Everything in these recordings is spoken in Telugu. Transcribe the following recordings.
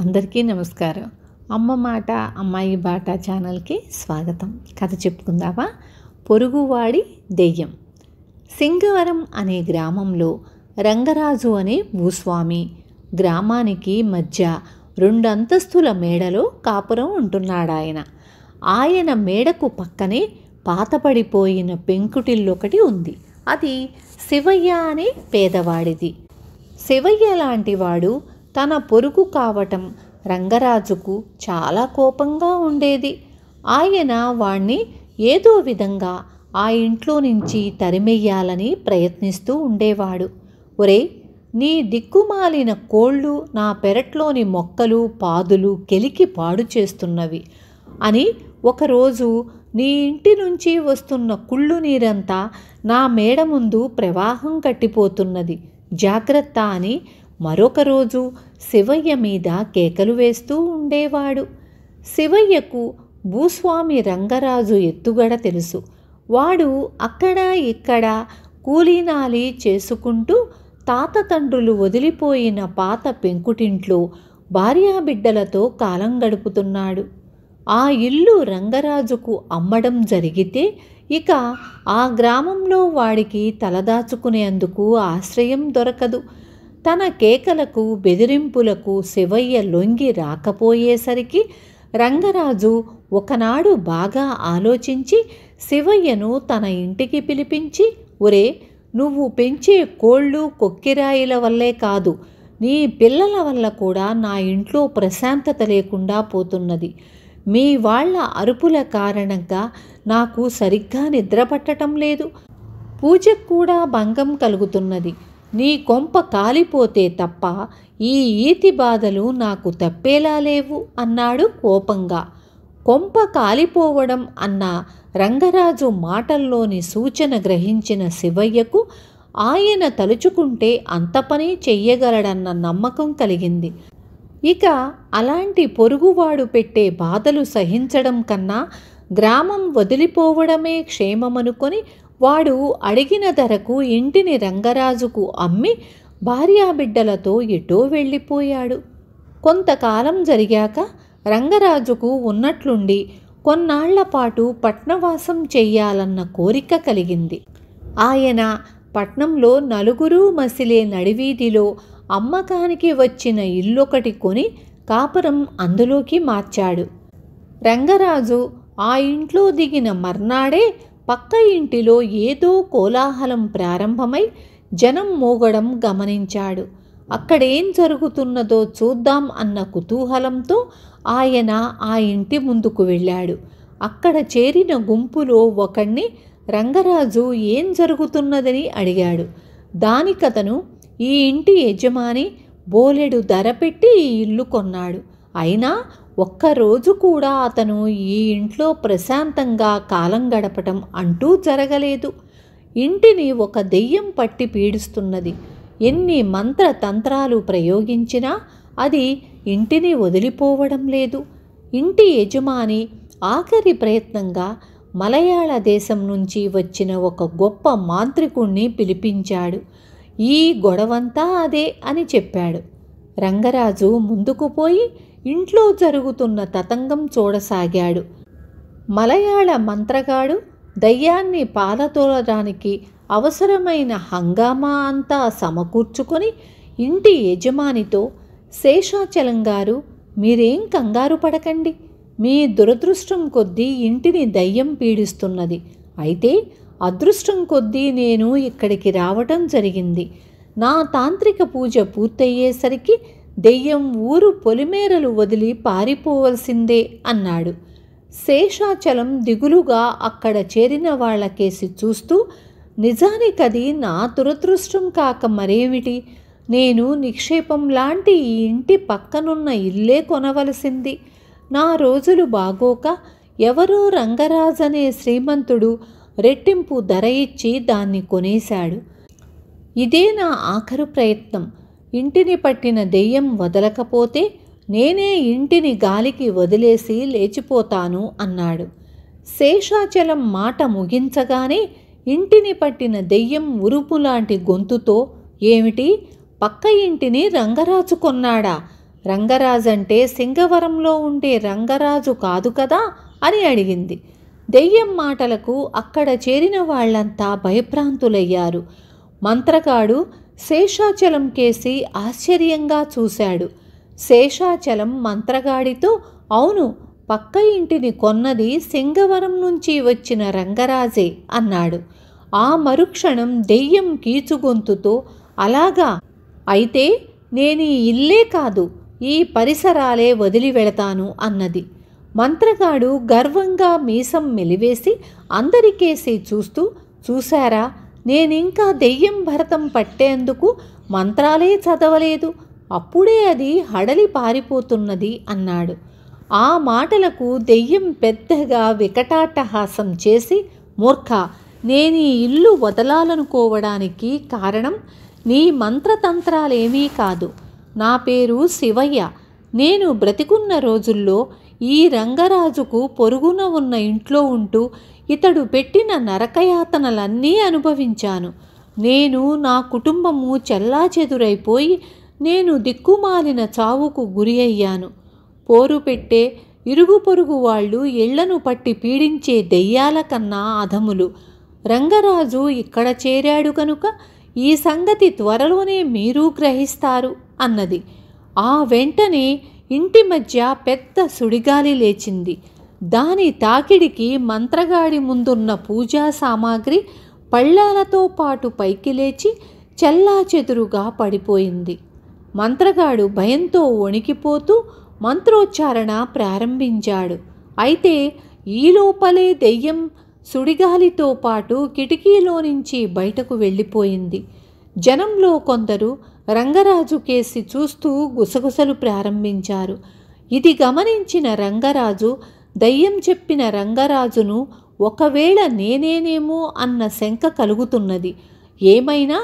అందరికీ నమస్కారం అమ్మ మాట అమ్మాయి బాట ఛానల్కి స్వాగతం కథ చెప్పుకుందావా పొరుగువాడి దెయ్యం సింగవరం అనే గ్రామంలో రంగరాజు అనే భూస్వామి గ్రామానికి మధ్య రెండంతస్తుల మేడలో కాపురం ఉంటున్నాడాయన ఆయన మేడకు పక్కనే పాతపడిపోయిన పెంకుటిల్లొకటి ఉంది అది శివయ్య అనే పేదవాడిది శివయ్య లాంటివాడు వాడు తన పొరుగు కావటం రంగరాజుకు చాలా కోపంగా ఉండేది ఆయన వాణ్ణి ఏదో విధంగా ఆ ఇంట్లో నుంచి తరిమెయ్యాలని ప్రయత్నిస్తూ ఉండేవాడు ఒరే నీ దిక్కుమాలిన కోళ్ళు నా పెరట్లోని మొక్కలు పాదులు కెలికి పాడు చేస్తున్నవి అని ఒకరోజు నీ ఇంటి నుంచి వస్తున్న కుళ్ళు నీరంతా నా మేడ ముందు ప్రవాహం కట్టిపోతున్నది జాగ్రత్త అని మరొక రోజు శివయ్య మీద కేకలు వేస్తూ ఉండేవాడు శివయ్యకు భూస్వామి రంగరాజు ఎత్తుగడ తెలుసు వాడు అక్కడ ఇక్కడ కూలీనాలి చేసుకుంటూ తాత తండ్రులు వదిలిపోయిన పాత పెంకుటింట్లో భార్యాబిడ్డలతో కాలం గడుపుతున్నాడు ఆ ఇల్లు రంగరాజుకు అమ్మడం జరిగితే ఇక ఆ గ్రామంలో వాడికి తలదాచుకునేందుకు ఆశ్రయం దొరకదు తన కేకలకు బెదిరింపులకు శివయ్య లొంగి రాకపోయేసరికి రంగరాజు ఒకనాడు బాగా ఆలోచించి శివయ్యను తన ఇంటికి పిలిపించి ఒరే నువ్వు పెంచే కోళ్ళు కొక్కిరాయిల వల్లే కాదు నీ పిల్లల వల్ల కూడా నా ఇంట్లో ప్రశాంతత లేకుండా పోతున్నది మీ వాళ్ళ అరుపుల కారణంగా నాకు సరిగ్గా నిద్రపట్టటం లేదు పూజకు కూడా భంగం కలుగుతున్నది నీ కొంప కాలిపోతే తప్ప ఈ ఈతి బాధలు నాకు తప్పేలా లేవు అన్నాడు కోపంగా కొంప కాలిపోవడం అన్న రంగరాజు మాటల్లోని సూచన గ్రహించిన శివయ్యకు ఆయన తలుచుకుంటే అంత పని చెయ్యగలడన్న నమ్మకం కలిగింది ఇక అలాంటి పొరుగువాడు పెట్టే బాధలు సహించడం కన్నా గ్రామం వదిలిపోవడమే క్షేమమనుకొని వాడు అడిగిన ధరకు ఇంటిని రంగరాజుకు అమ్మి భార్యాబిడ్డలతో ఎటో వెళ్ళిపోయాడు కొంతకాలం జరిగాక రంగరాజుకు ఉన్నట్లుండి కొన్నాళ్లపాటు పాటు పట్నవాసం చెయ్యాలన్న కోరిక కలిగింది ఆయన పట్నంలో నలుగురు మసిలే నడివీధిలో అమ్మకానికి వచ్చిన ఇల్లొకటి కొని కాపురం అందులోకి మార్చాడు రంగరాజు ఆ ఇంట్లో దిగిన మర్నాడే పక్క ఇంటిలో ఏదో కోలాహలం ప్రారంభమై జనం మూగడం గమనించాడు అక్కడేం జరుగుతున్నదో చూద్దాం అన్న కుతూహలంతో ఆయన ఆ ఇంటి ముందుకు వెళ్ళాడు అక్కడ చేరిన గుంపులో ఒకణ్ణి రంగరాజు ఏం జరుగుతున్నదని అడిగాడు దానికతను ఈ ఇంటి యజమాని బోలెడు ధర పెట్టి ఈ ఇల్లు కొన్నాడు అయినా ఒక్కరోజు కూడా అతను ఈ ఇంట్లో ప్రశాంతంగా కాలం గడపటం అంటూ జరగలేదు ఇంటిని ఒక దెయ్యం పట్టి పీడిస్తున్నది ఎన్ని మంత్ర తంత్రాలు ప్రయోగించినా అది ఇంటిని వదిలిపోవడం లేదు ఇంటి యజమాని ఆఖరి ప్రయత్నంగా మలయాళ దేశం నుంచి వచ్చిన ఒక గొప్ప మాంత్రికుణ్ణి పిలిపించాడు ఈ గొడవంతా అదే అని చెప్పాడు రంగరాజు ముందుకు పోయి ఇంట్లో జరుగుతున్న తతంగం చూడసాగాడు మలయాళ మంత్రగాడు దయ్యాన్ని పాలతోలడానికి అవసరమైన హంగామా అంతా సమకూర్చుకొని ఇంటి యజమానితో శేషాచలం గారు మీరేం కంగారు పడకండి మీ దురదృష్టం కొద్దీ ఇంటిని దయ్యం పీడిస్తున్నది అయితే అదృష్టం కొద్దీ నేను ఇక్కడికి రావటం జరిగింది నా తాంత్రిక పూజ పూర్తయ్యేసరికి దెయ్యం ఊరు పొలిమేరలు వదిలి పారిపోవలసిందే అన్నాడు శేషాచలం దిగులుగా అక్కడ చేరిన వాళ్ళకేసి చూస్తూ నిజానికది నా దురదృష్టం కాక మరేమిటి నేను నిక్షేపం లాంటి ఈ ఇంటి పక్కనున్న ఇల్లే కొనవలసింది నా రోజులు బాగోక ఎవరో రంగరాజనే శ్రీమంతుడు రెట్టింపు ధర ఇచ్చి దాన్ని కొనేశాడు ఇదే నా ఆఖరు ప్రయత్నం ఇంటిని పట్టిన దెయ్యం వదలకపోతే నేనే ఇంటిని గాలికి వదిలేసి లేచిపోతాను అన్నాడు శేషాచలం మాట ముగించగానే ఇంటిని పట్టిన దెయ్యం ఉరుపులాంటి గొంతుతో ఏమిటి పక్క ఇంటిని రంగరాజు కొన్నాడా రంగరాజంటే సింగవరంలో ఉండే రంగరాజు కాదు కదా అని అడిగింది దెయ్యం మాటలకు అక్కడ చేరిన వాళ్ళంతా భయభ్రాంతులయ్యారు మంత్రగాడు శేషాచలం కేసి ఆశ్చర్యంగా చూశాడు శేషాచలం మంత్రగాడితో అవును పక్క ఇంటిని కొన్నది సింగవరం నుంచి వచ్చిన రంగరాజే అన్నాడు ఆ మరుక్షణం దెయ్యం కీచుగొంతుతో అలాగా అయితే నేను ఈ ఇల్లే కాదు ఈ పరిసరాలే వదిలి వెళతాను అన్నది మంత్రగాడు గర్వంగా మీసం మెలివేసి అందరికేసి చూస్తూ చూశారా నేనింకా దెయ్యం భరతం పట్టేందుకు మంత్రాలే చదవలేదు అప్పుడే అది హడలి పారిపోతున్నది అన్నాడు ఆ మాటలకు దెయ్యం పెద్దగా వికటాటహాసం చేసి మూర్ఖ నేను ఈ ఇల్లు వదలాలనుకోవడానికి కారణం నీ మంత్రతంత్రాలేమీ కాదు నా పేరు శివయ్య నేను బ్రతికున్న రోజుల్లో ఈ రంగరాజుకు పొరుగున ఉన్న ఇంట్లో ఉంటూ ఇతడు పెట్టిన నరకయాతనలన్నీ అనుభవించాను నేను నా కుటుంబము చెల్లాచెదురైపోయి నేను దిక్కుమాలిన చావుకు గురి అయ్యాను పోరు పెట్టే ఇరుగు పొరుగు వాళ్ళు ఇళ్లను పట్టి పీడించే దెయ్యాల కన్నా అధములు రంగరాజు ఇక్కడ చేరాడు కనుక ఈ సంగతి త్వరలోనే మీరు గ్రహిస్తారు అన్నది ఆ వెంటనే ఇంటి మధ్య పెద్ద సుడిగాలి లేచింది దాని తాకిడికి మంత్రగాడి ముందున్న పూజా సామాగ్రి పళ్ళాలతో పాటు పైకి లేచి చల్లా చెదురుగా పడిపోయింది మంత్రగాడు భయంతో వణికిపోతూ మంత్రోచ్చారణ ప్రారంభించాడు అయితే ఈ లోపలే దెయ్యం సుడిగాలితో పాటు కిటికీలో నుంచి బయటకు వెళ్ళిపోయింది జనంలో కొందరు రంగరాజు కేసి చూస్తూ గుసగుసలు ప్రారంభించారు ఇది గమనించిన రంగరాజు దయ్యం చెప్పిన రంగరాజును ఒకవేళ నేనేనేమో అన్న శంక కలుగుతున్నది ఏమైనా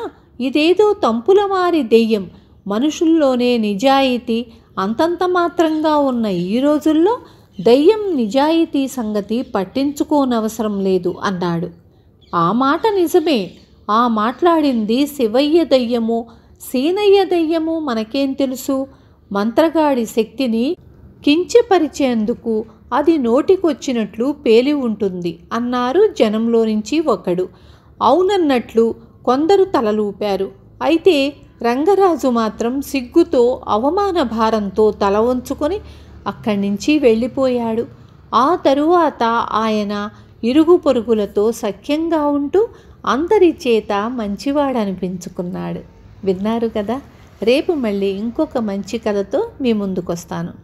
ఇదేదో తంపులమారి దెయ్యం మనుషుల్లోనే నిజాయితీ అంతంత మాత్రంగా ఉన్న ఈ రోజుల్లో దయ్యం నిజాయితీ సంగతి పట్టించుకోనవసరం లేదు అన్నాడు ఆ మాట నిజమే ఆ మాట్లాడింది శివయ్య దయ్యము సీనయ్య దయ్యము మనకేం తెలుసు మంత్రగాడి శక్తిని కించపరిచేందుకు అది నోటికొచ్చినట్లు పేలి ఉంటుంది అన్నారు జనంలో నుంచి ఒకడు అవునన్నట్లు కొందరు తలలూపారు అయితే రంగరాజు మాత్రం సిగ్గుతో అవమాన భారంతో తల వంచుకొని అక్కడి నుంచి వెళ్ళిపోయాడు ఆ తరువాత ఆయన ఇరుగు పొరుగులతో సఖ్యంగా ఉంటూ అందరి చేత మంచివాడనిపించుకున్నాడు విన్నారు కదా రేపు మళ్ళీ ఇంకొక మంచి కథతో మీ ముందుకొస్తాను